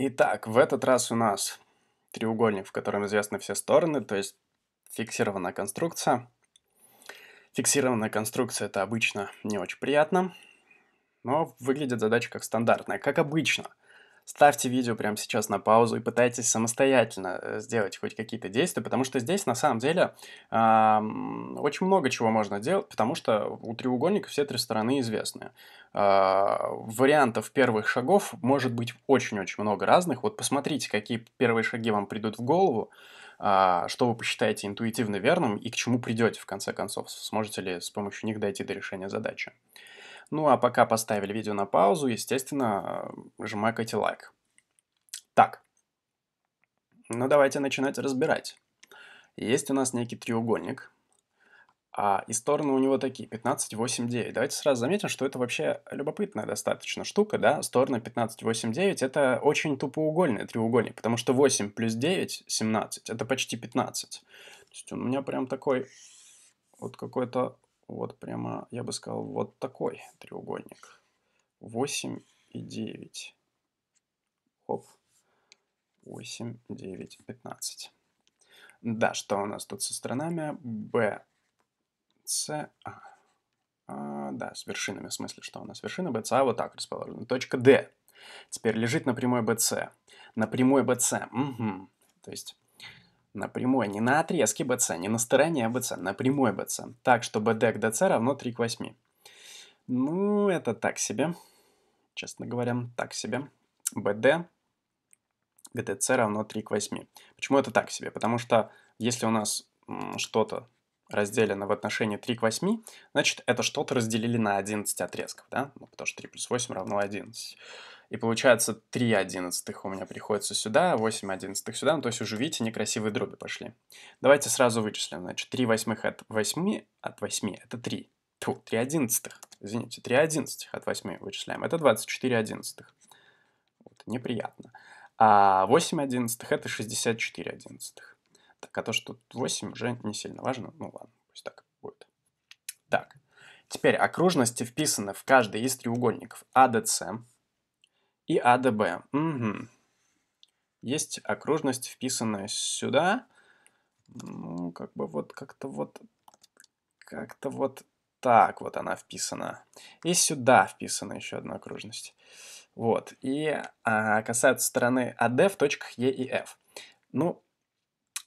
Итак, в этот раз у нас треугольник, в котором известны все стороны, то есть фиксированная конструкция. Фиксированная конструкция это обычно не очень приятно, но выглядит задача как стандартная, как обычно ставьте видео прямо сейчас на паузу и пытайтесь самостоятельно э, сделать хоть какие-то действия, потому что здесь на самом деле э, очень много чего можно делать, потому что у треугольника все три стороны известны. Э, вариантов первых шагов может быть очень-очень много разных. Вот посмотрите, какие первые шаги вам придут в голову, э, что вы посчитаете интуитивно верным и к чему придете в конце концов, сможете ли с помощью них дойти до решения задачи. Ну а пока поставили видео на паузу, естественно, э, жмакайте лайк. Так, ну давайте начинать разбирать. Есть у нас некий треугольник, а, и стороны у него такие, 15, 8, 9. Давайте сразу заметим, что это вообще любопытная достаточно штука, да, стороны 15, 8, 9 это очень тупоугольный треугольник, потому что 8 плюс 9, 17, это почти 15. То есть у меня прям такой вот какой-то вот прямо, я бы сказал, вот такой треугольник. 8 и 9. Хоп. 8, 9, 15. Да, что у нас тут со сторонами? Б, С, А. а да, с вершинами, в смысле, что у нас вершина BCA а вот так расположена. Точка Д. Теперь лежит на прямой BC. На прямой BC. Угу. То есть на прямой, а не на отрезке BC, не на стороне BC, а на прямой BC. Так что BD к DC равно 3 к 8. Ну, это так себе. Честно говоря, так себе. BD к DC равно 3 к 8. Почему это так себе? Потому что если у нас что-то разделено в отношении 3 к 8, значит, это что-то разделили на 11 отрезков, да? Ну, потому что 3 плюс 8 равно 11. И получается 3 одиннадцатых у меня приходится сюда, 8 одиннадцатых сюда. Ну, то есть уже, видите, некрасивые дроби пошли. Давайте сразу вычислим. Значит, 3 восьмых от 8, от 8 это 3. Тьфу, 3 одиннадцатых. Извините, 3 одиннадцатых от 8 вычисляем. Это 24 одиннадцатых. Вот, неприятно. А 8 одиннадцатых это 64 одиннадцатых. Так, а то, что тут 8 уже не сильно важно. Ну ладно, пусть так будет. Так, теперь окружности вписаны в каждый из треугольников ADC. А и АДБ. Угу. Есть окружность, вписанная сюда. Ну, как бы вот как-то вот... Как-то вот так вот она вписана. И сюда вписана еще одна окружность. Вот. И а, касается стороны АД в точках Е и F. Ну,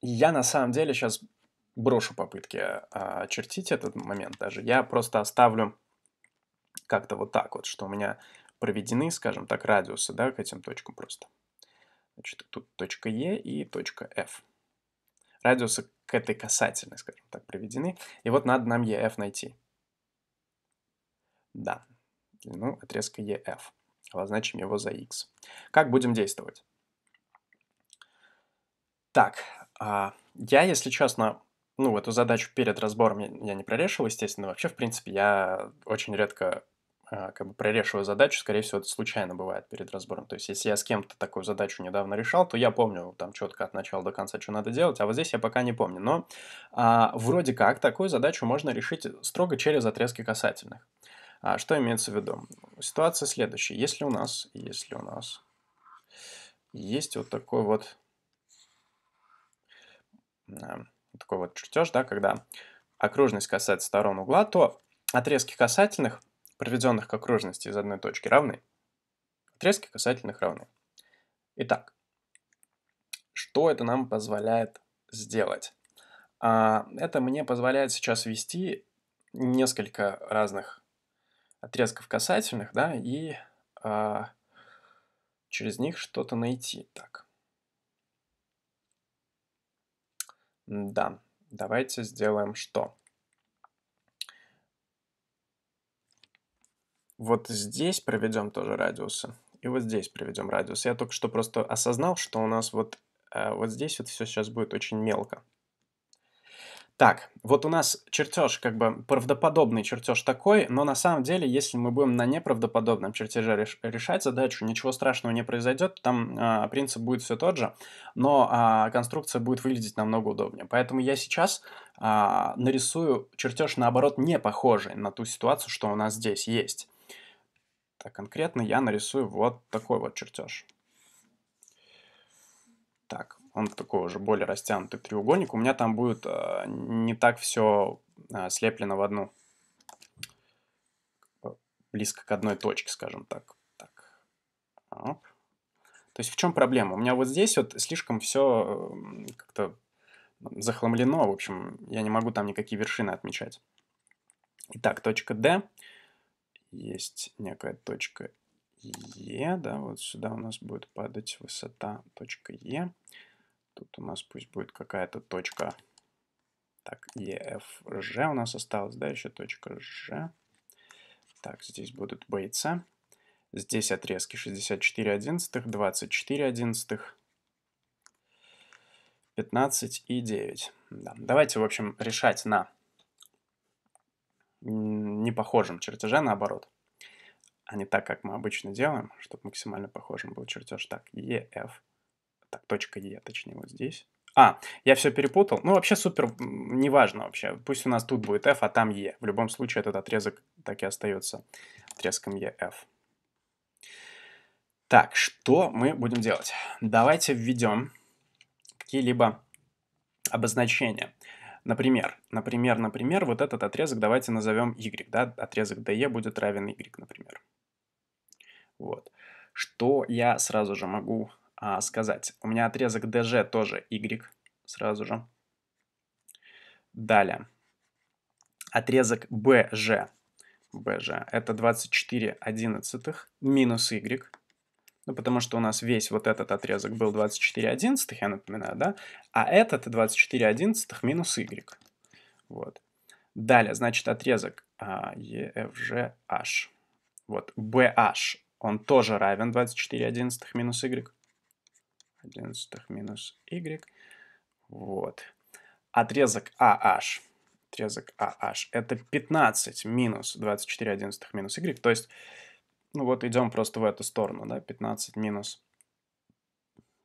я на самом деле сейчас брошу попытки а, очертить этот момент даже. Я просто оставлю как-то вот так вот, что у меня проведены, скажем так, радиусы, да, к этим точкам просто. Значит, тут точка Е e и точка F. Радиусы к этой касательной, скажем так, проведены. И вот надо нам EF найти. Да, длину отрезка EF. Обозначим его за x. Как будем действовать? Так, а, я, если честно, ну, эту задачу перед разбором я не прорешил, естественно. Вообще, в принципе, я очень редко а, как бы прорешиваю задачу, скорее всего, это случайно бывает перед разбором. То есть, если я с кем-то такую задачу недавно решал, то я помню там четко от начала до конца, что надо делать, а вот здесь я пока не помню. Но а, вроде как такую задачу можно решить строго через отрезки касательных. А, что имеется в виду? Ситуация следующая. Если у нас, если у нас есть вот такой вот, а, такой вот чертеж, да, когда окружность касается сторон угла, то отрезки касательных – проведенных к окружности из одной точки, равны. Отрезки касательных равны. Итак, что это нам позволяет сделать? А, это мне позволяет сейчас ввести несколько разных отрезков касательных, да, и а, через них что-то найти. Так. Да, давайте сделаем что? вот здесь проведем тоже радиусы, и вот здесь проведем радиус. Я только что просто осознал, что у нас вот, э, вот здесь вот все сейчас будет очень мелко. Так, вот у нас чертеж, как бы правдоподобный чертеж такой, но на самом деле, если мы будем на неправдоподобном чертеже реш решать задачу, ничего страшного не произойдет, там э, принцип будет все тот же, но э, конструкция будет выглядеть намного удобнее. Поэтому я сейчас э, нарисую чертеж, наоборот, не похожий на ту ситуацию, что у нас здесь есть. Так, конкретно я нарисую вот такой вот чертеж. Так, он такой уже более растянутый треугольник. У меня там будет э, не так все э, слеплено в одну, э, близко к одной точке, скажем так. так. Оп. То есть в чем проблема? У меня вот здесь вот слишком все э, как-то захламлено, в общем, я не могу там никакие вершины отмечать. Итак, точка D есть некая точка Е, да, вот сюда у нас будет падать высота точка Е. Тут у нас пусть будет какая-то точка, так, ЕФЖ у нас осталось, да, еще точка Ж. Так, здесь будут B и C. Здесь отрезки 64 одиннадцатых, 24 одиннадцатых, 15 и 9. Да. Давайте, в общем, решать на непохожем чертеже, наоборот. А не так, как мы обычно делаем, чтобы максимально похожим был чертеж. Так, EF, так, точка E, точнее, вот здесь. А, я все перепутал. Ну, вообще супер, неважно вообще. Пусть у нас тут будет F, а там E. В любом случае этот отрезок так и остается отрезком EF. Так, что мы будем делать? Давайте введем какие-либо обозначения. Например, например, например, вот этот отрезок давайте назовем y, да, отрезок DE будет равен y, например. Вот. Что я сразу же могу а, сказать? У меня отрезок DG тоже y, сразу же. Далее. Отрезок BG, BG это 24 одиннадцатых минус y ну, потому что у нас весь вот этот отрезок был 24 одиннадцатых, я напоминаю, да, а этот 24 одиннадцатых минус y. Вот. Далее, значит, отрезок а, EFGH. Вот, BH, он тоже равен 24 одиннадцатых минус y. 11 минус y. Вот. Отрезок AH. Отрезок AH это 15 минус 24 11 минус y. То есть ну вот идем просто в эту сторону, да, 15 минус.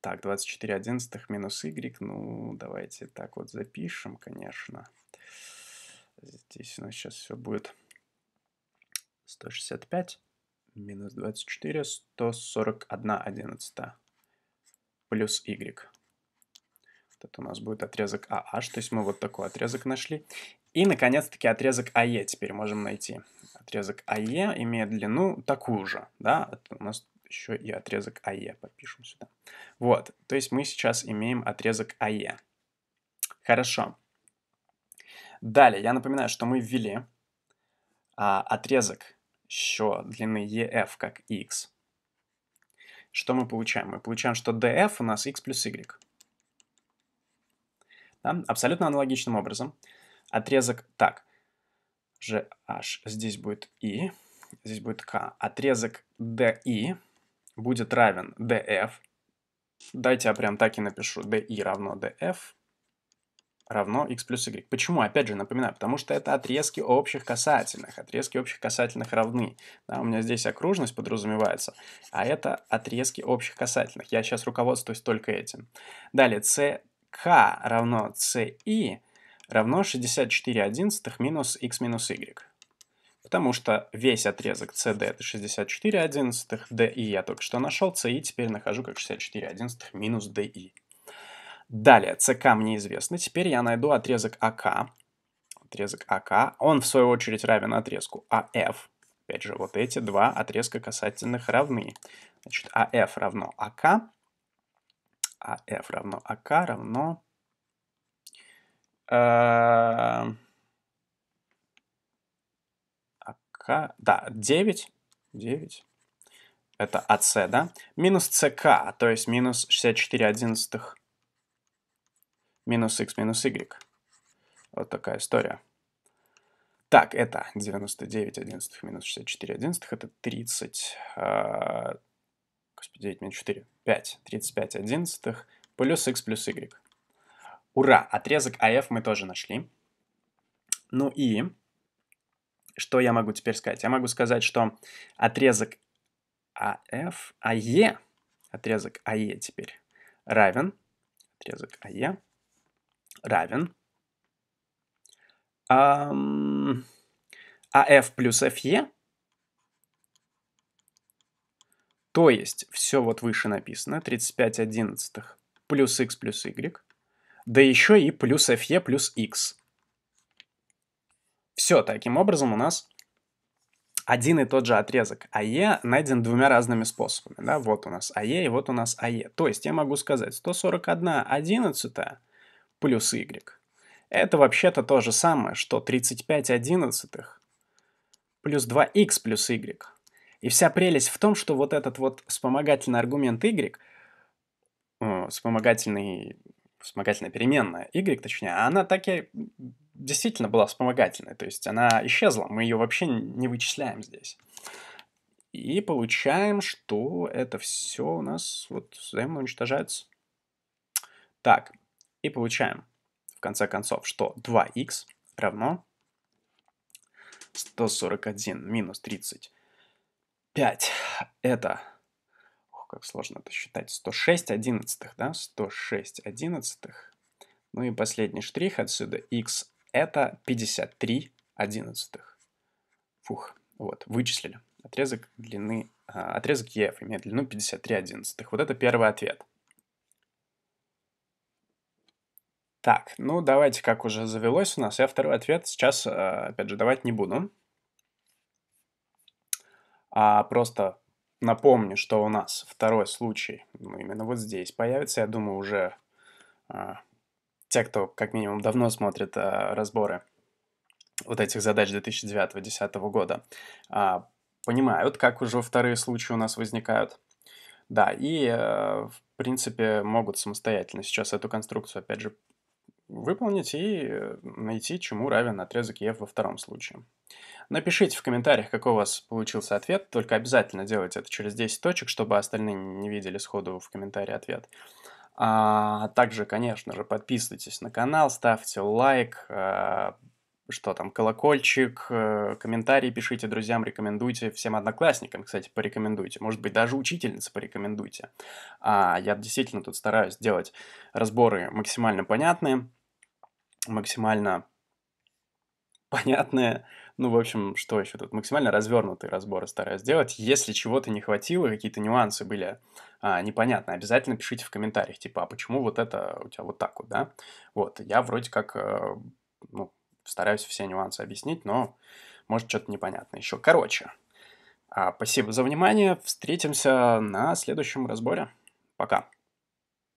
Так, 24 одиннадцатых минус y, ну давайте так вот запишем, конечно. Здесь у нас сейчас все будет 165 минус 24, 141 одиннадцатая плюс y. Вот это у нас будет отрезок AH, то есть мы вот такой отрезок нашли. И, наконец-таки, отрезок АЕ теперь можем найти отрезок АЕ имеет длину такую же, да, у нас еще и отрезок АЕ подпишем сюда. Вот, то есть мы сейчас имеем отрезок АЕ. Хорошо. Далее, я напоминаю, что мы ввели а, отрезок еще длины EF как x. Что мы получаем? Мы получаем, что DF у нас x плюс y. Да? Абсолютно аналогичным образом. Отрезок так. GH, здесь будет I, здесь будет K. Отрезок DI будет равен DF. Дайте я прям так и напишу. DI равно DF равно x плюс y. Почему? Опять же, напоминаю, потому что это отрезки общих касательных. Отрезки общих касательных равны. Да, у меня здесь окружность подразумевается, а это отрезки общих касательных. Я сейчас руководствуюсь только этим. Далее, ck равно ci равно 64 одиннадцатых минус x минус y. Потому что весь отрезок CD это 64 одиннадцатых, DI я только что нашел, CI теперь нахожу как 64 одиннадцатых минус DI. Далее, CK мне известно, теперь я найду отрезок AK. А отрезок AK а он в свою очередь равен отрезку AF. А Опять же, вот эти два отрезка касательных равны. Значит, AF равно AK. AF равно AK равно Э, АК, да, 9, 9, это АС, да, минус СК, то есть минус 64 одиннадцатых, минус х минус y. Вот такая история. Так, это 99 одиннадцатых минус 64 одиннадцатых, это 30, э, господи, 9 минус 4, 5, 35 одиннадцатых, плюс x плюс y. Ура! Отрезок AF а мы тоже нашли. Ну и что я могу теперь сказать? Я могу сказать, что отрезок AF, а AE, а отрезок AE теперь равен, отрезок AE равен um, AF плюс FE, то есть все вот выше написано, 35 одиннадцатых плюс x плюс y да еще и плюс fe плюс x. Все, таким образом у нас один и тот же отрезок АЕ e найден двумя разными способами. Да? Вот у нас АЕ e и вот у нас АЕ. E. То есть я могу сказать 141 11 плюс y. Это вообще-то то же самое, что 35 одиннадцатых плюс 2 х плюс y. И вся прелесть в том, что вот этот вот вспомогательный аргумент y, э, вспомогательный вспомогательная переменная, y точнее, а она так и действительно была вспомогательной, то есть она исчезла, мы ее вообще не вычисляем здесь. И получаем, что это все у нас вот взаимно уничтожается. Так, и получаем, в конце концов, что 2 x равно 141 минус 35. Это как сложно это считать, 106 одиннадцатых, да, 106 одиннадцатых. Ну и последний штрих отсюда, x, это 53 одиннадцатых. Фух, вот, вычислили. Отрезок длины, а, отрезок EF имеет длину 53 одиннадцатых. Вот это первый ответ. Так, ну давайте, как уже завелось у нас, я второй ответ сейчас, а, опять же, давать не буду. А просто Напомню, что у нас второй случай, ну, именно вот здесь появится, я думаю, уже э, те, кто как минимум давно смотрит э, разборы вот этих задач 2009-2010 года, э, понимают, как уже вторые случаи у нас возникают. Да, и, э, в принципе, могут самостоятельно сейчас эту конструкцию, опять же, выполнить и э, найти, чему равен отрезок EF во втором случае. Напишите в комментариях, какой у вас получился ответ, только обязательно делайте это через 10 точек, чтобы остальные не видели сходу в комментарии ответ. А также, конечно же, подписывайтесь на канал, ставьте лайк, э, что там, колокольчик, э, комментарии пишите друзьям, рекомендуйте всем одноклассникам, кстати, порекомендуйте, может быть, даже учительнице порекомендуйте. А я действительно тут стараюсь делать разборы максимально понятные, максимально понятное. Ну, в общем, что еще тут? Максимально развернутый разбор стараюсь сделать. Если чего-то не хватило, какие-то нюансы были а, непонятны, обязательно пишите в комментариях, типа, а почему вот это у тебя вот так вот, да? Вот, я вроде как, э, ну, стараюсь все нюансы объяснить, но, может, что-то непонятно еще. Короче, А спасибо за внимание, встретимся на следующем разборе. Пока.